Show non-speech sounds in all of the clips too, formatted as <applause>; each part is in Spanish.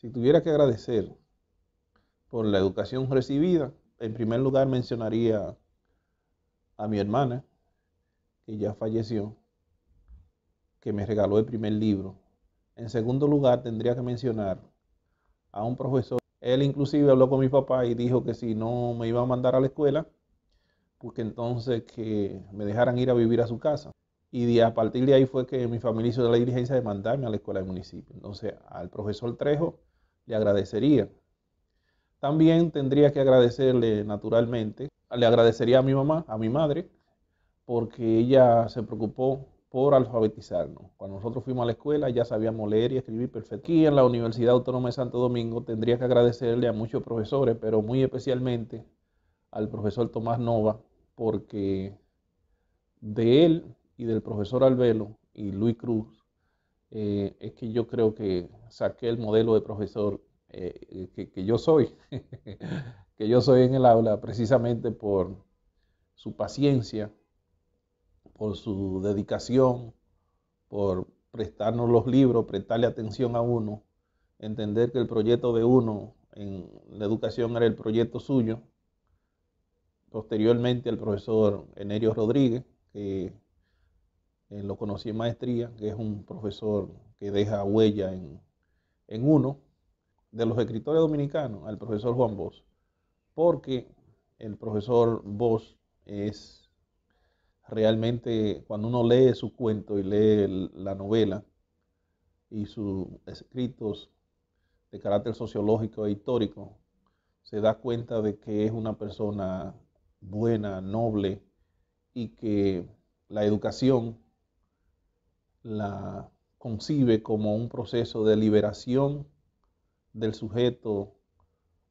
Si tuviera que agradecer por la educación recibida, en primer lugar mencionaría a mi hermana, que ya falleció, que me regaló el primer libro. En segundo lugar, tendría que mencionar a un profesor. Él inclusive habló con mi papá y dijo que si no me iba a mandar a la escuela, porque entonces que me dejaran ir a vivir a su casa. Y a partir de ahí fue que mi familia hizo la diligencia de mandarme a la escuela del municipio. Entonces, al profesor Trejo le agradecería. También tendría que agradecerle naturalmente, le agradecería a mi mamá, a mi madre, porque ella se preocupó por alfabetizarnos. Cuando nosotros fuimos a la escuela ya sabíamos leer y escribir perfectamente. Aquí en la Universidad Autónoma de Santo Domingo tendría que agradecerle a muchos profesores, pero muy especialmente al profesor Tomás Nova, porque de él y del profesor Albelo y Luis Cruz eh, es que yo creo que saqué el modelo de profesor eh, eh, que, yo soy, <laughs> que yo soy en el aula precisamente por su paciencia, por su dedicación, por prestarnos los libros, prestarle atención a uno, entender que el proyecto de uno en la educación era el proyecto suyo. Posteriormente el profesor Enerio Rodríguez, que eh, lo conocí en maestría, que es un profesor que deja huella en, uno de los escritores dominicanos, al profesor Juan Bosch, porque el profesor Bosch es realmente, cuando uno lee su cuento y lee la novela y sus escritos de carácter sociológico e histórico, se da cuenta de que es una persona buena, noble y que la educación la concibe como un proceso de liberación del sujeto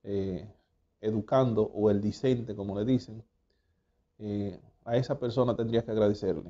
eh, educando o el discente, como le dicen, eh, a esa persona tendría que agradecerle.